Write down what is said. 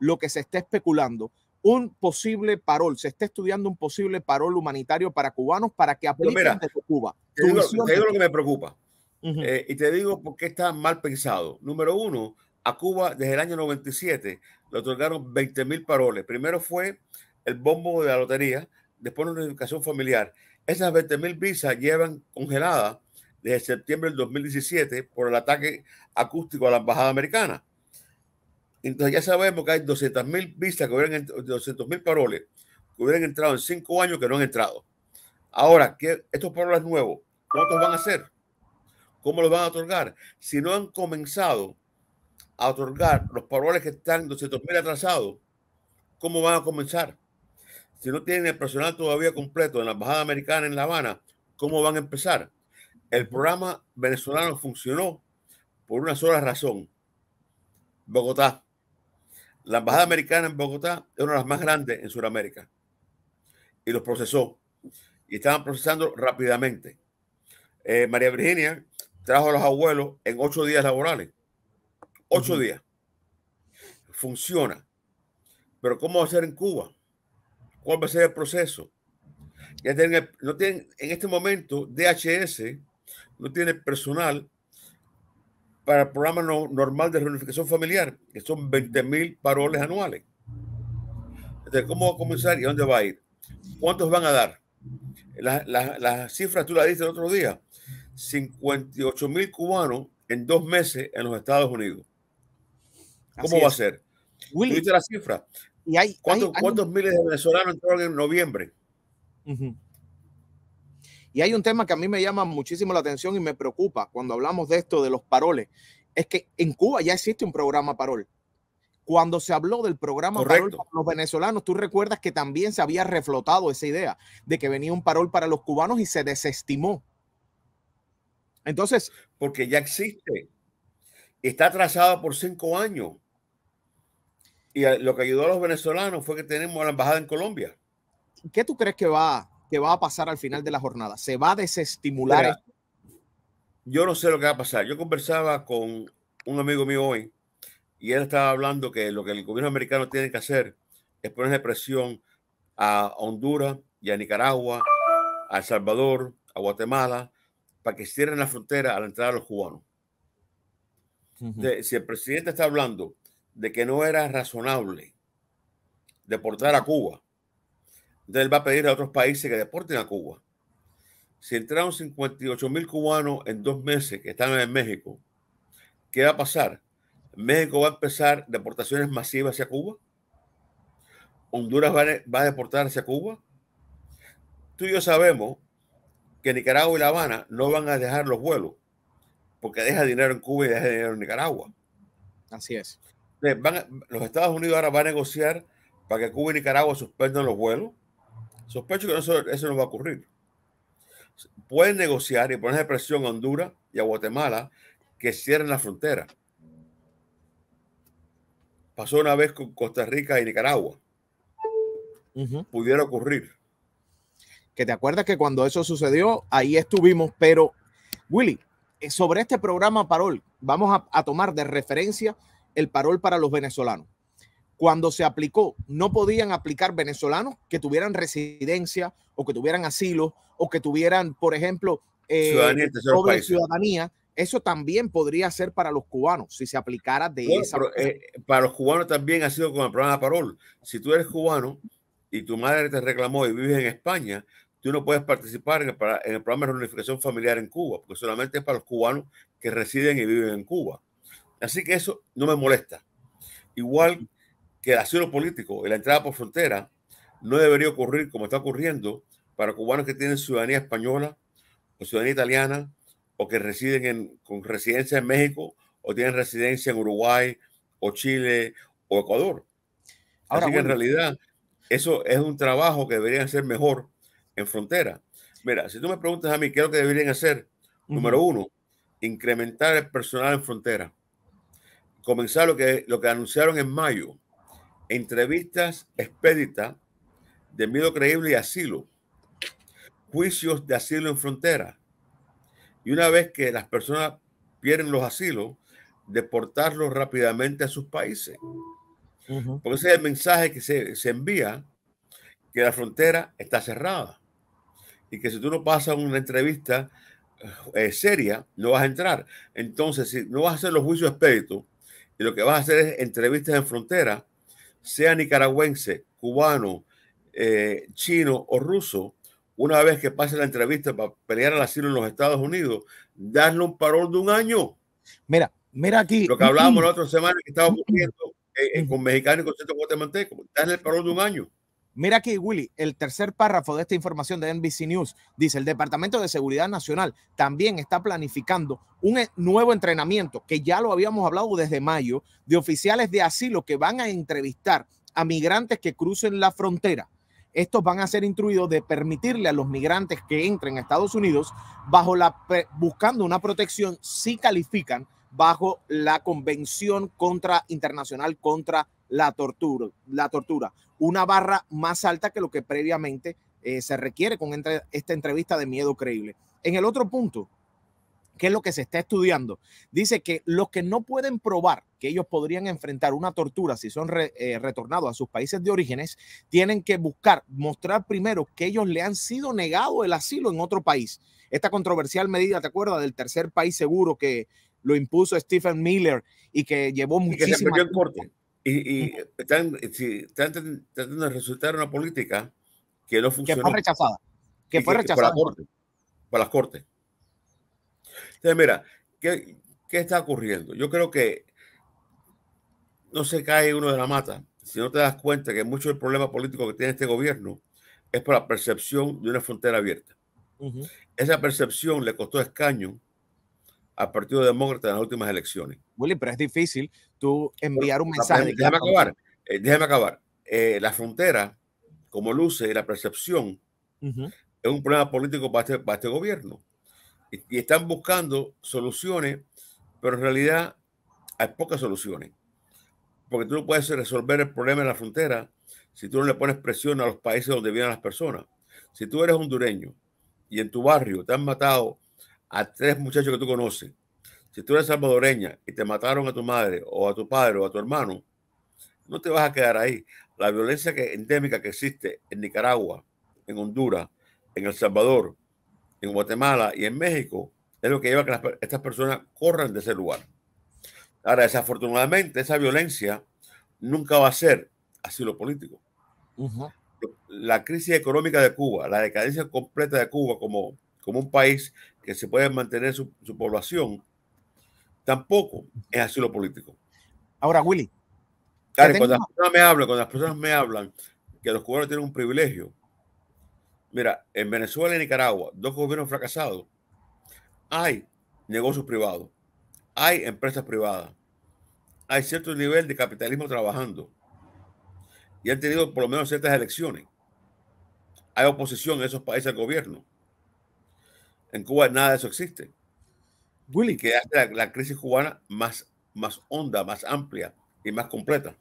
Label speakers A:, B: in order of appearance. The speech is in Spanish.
A: lo que se está especulando. Un posible parol, se está estudiando un posible parol humanitario para cubanos para que apliquen desde Cuba. Te digo, lo que me preocupa. Eh,
B: y te digo por qué está mal pensado. Número uno, a Cuba desde el año 97 le otorgaron 20 mil paroles. Primero fue el bombo de la lotería, después una educación familiar. Esas 20 mil visas llevan congeladas desde septiembre del 2017 por el ataque acústico a la embajada americana. Entonces ya sabemos que hay 200.000 mil que hubieran, 200 mil paroles que hubieran entrado en cinco años que no han entrado. Ahora, estos paroles nuevos, ¿cuántos van a hacer? ¿Cómo los van a otorgar? Si no han comenzado a otorgar los paroles que están 200.000 atrasados, ¿cómo van a comenzar? Si no tienen el personal todavía completo en la Embajada Americana en La Habana, ¿cómo van a empezar? El programa venezolano funcionó por una sola razón. Bogotá. La embajada americana en Bogotá es una de las más grandes en Sudamérica y los procesó y estaban procesando rápidamente. Eh, María Virginia trajo a los abuelos en ocho días laborales. Ocho días. Funciona. Pero ¿cómo va a ser en Cuba? ¿Cuál va a ser el proceso? Ya no en este momento DHS no tiene personal para el programa normal de reunificación familiar, que son 20 mil paroles anuales. ¿cómo va a comenzar y dónde va a ir? ¿Cuántos van a dar? Las cifras tú la diste el otro día. 58 mil cubanos en dos meses en los Estados Unidos. ¿Cómo va a ser? la cifra?
A: Y hay, ¿Cuántos, ¿Cuántos, miles de venezolanos entraron en noviembre? Y hay un tema que a mí me llama muchísimo la atención y me preocupa cuando hablamos de esto, de los paroles, es que en Cuba ya existe un programa parol. Cuando se habló del programa parol para los venezolanos, tú recuerdas que también se había reflotado esa idea de que venía un parol para los cubanos y se desestimó. Entonces. Porque ya existe. Está atrasada por cinco años. Y lo que ayudó a los venezolanos fue que tenemos la embajada en Colombia. ¿Qué tú crees que va que va a pasar al final de la jornada? ¿Se va a desestimular? yo no sé lo que va a
B: pasar. Yo conversaba con un amigo mío hoy y él estaba hablando que lo que el gobierno americano tiene que hacer es ponerle presión a Honduras y a Nicaragua, a El Salvador, a Guatemala, para que cierren la frontera a la entrada de los cubanos. si el presidente está hablando de que no era razonable deportar a Cuba, entonces él va a pedir a otros países que deporten a Cuba. Si entraron 58 mil cubanos en dos meses que están en México, ¿qué va a pasar? México va a empezar deportaciones masivas hacia Cuba. Honduras va a, deportar hacia Cuba. Tú y yo sabemos que Nicaragua y La Habana no van a dejar los vuelos porque deja dinero en Cuba y deja dinero en Nicaragua. Así es. Van los Estados Unidos ahora van a negociar para que Cuba y Nicaragua suspendan los vuelos Sospecho que eso, no va a ocurrir. Pueden negociar y poner presión a Honduras y a Guatemala que cierren la frontera. Pasó una vez
A: con Costa Rica y Nicaragua. Pudiera ocurrir. Que te acuerdas que cuando eso sucedió, ahí estuvimos, pero Willy, eh, sobre este programa Parol, vamos a tomar de referencia el Parol para los venezolanos cuando se aplicó, no podían aplicar venezolanos que tuvieran residencia o que tuvieran asilo o que tuvieran, por ejemplo, eh, ciudadanía, Eso también podría ser para los cubanos si se aplicara de esa eh, manera.
B: para los cubanos también ha sido con el programa Parol. Si tú eres cubano y tu madre te reclamó y vives en España, tú no puedes participar en el, en el programa de reunificación familiar en Cuba, porque solamente es para los cubanos que residen y viven en Cuba. Así que eso no me molesta. Igual que el asilo político y la entrada por frontera no debería ocurrir como está ocurriendo para cubanos que tienen ciudadanía española o ciudadanía italiana o que residen en, con residencia en México o tienen residencia en Uruguay o Chile o Ecuador. Ahora, Así que en realidad eso es un trabajo que deberían hacer mejor en frontera. Mira, si tú me preguntas a mí qué es lo que deberían hacer, número uno, incrementar el personal en frontera. Comenzar lo que, lo que anunciaron en mayo, entrevistas expeditas de miedo creíble y asilo, juicios de asilo en frontera. Y una vez que las personas pierden los asilos, deportarlos rápidamente a sus países. Porque ese es el mensaje que se, se, envía, que la frontera está cerrada y que si tú no pasas una entrevista eh, seria, no vas a entrar. Entonces, si no vas a hacer los juicios expeditos y lo que vas a hacer es entrevistas en frontera, sea nicaragüense, cubano, eh, chino o ruso, una vez que pase la entrevista para pelear al asilo en los Estados Unidos, darle un parón de un
A: año. Mira, mira aquí. Lo que hablábamos la otra semana que estábamos mm, mm. eh, eh, con mexicanos y con guatemalteco, darle el parón de un año. Mira aquí, Willy, el tercer párrafo de esta información de NBC News dice, el Departamento de Seguridad Nacional también está planificando un eh, nuevo entrenamiento, que ya lo habíamos hablado desde mayo, de oficiales de asilo que van a entrevistar a migrantes que crucen la frontera. Estos van a ser instruidos de permitirle a los migrantes que entren a Estados Unidos bajo la, buscando una protección si califican bajo la Convención contra Internacional contra la tortura, la tortura, una barra más alta que lo que previamente eh, se requiere con esta entrevista de miedo creíble. En el otro punto, que es lo que se está estudiando, dice que los que no pueden probar que ellos podrían enfrentar una tortura si son eh, retornados a sus países de orígenes, tienen que buscar, mostrar primero que ellos le han sido negado el asilo en otro país. Esta controversial medida, ¿te acuerdas? Del tercer país seguro que lo impuso Stephen Miller y que llevó muchísimo. Y,
B: están, eh, tratando de resultar una política que no funciona Que fue
A: rechazada. Que fue rechazada.
B: Para las cortes. Entonces, mira, ¿qué, está ocurriendo? Yo creo que no se cae uno de la mata si no te das cuenta que mucho del problema político que tiene este gobierno es por la percepción de una frontera abierta. Esa percepción le costó escaño al Partido Demócrata en las últimas elecciones. Willy, pero es difícil
A: tú enviar un mensaje. Déjame acabar,
B: eh, déjame acabar. Eh, la frontera, como luce la percepción, es un problema político este, para este, gobierno. Y, y, están buscando soluciones, pero en realidad hay pocas soluciones. Porque tú no puedes resolver el problema de la frontera si tú no le pones presión a los países donde vienen las personas. Si tú eres hondureño y en tu barrio te han matado a tres muchachos que tú conoces, si tú eres salvadoreña y te mataron a tu madre o a tu padre o a tu hermano, no te vas a quedar ahí. La violencia endémica que existe en Nicaragua, en Honduras, en El Salvador, en Guatemala y en México es lo que lleva a que estas personas corran de ese lugar. Ahora, desafortunadamente, esa violencia nunca va a ser asilo político. La crisis económica de Cuba, la decadencia completa de Cuba como, como un país, que se puede mantener su, población, tampoco es asilo político. Ahora, Willy. Claro, cuando me hablan, cuando las personas me hablan que los cubanos tienen un privilegio. Mira, en Venezuela y Nicaragua, dos gobiernos fracasados, hay negocios privados, hay empresas privadas, hay cierto nivel de capitalismo trabajando y han tenido por lo menos ciertas elecciones. Hay oposición en esos países al gobierno. En Cuba nada de eso existe. Willy. Que hace la, crisis cubana más, más honda, más amplia y más completa.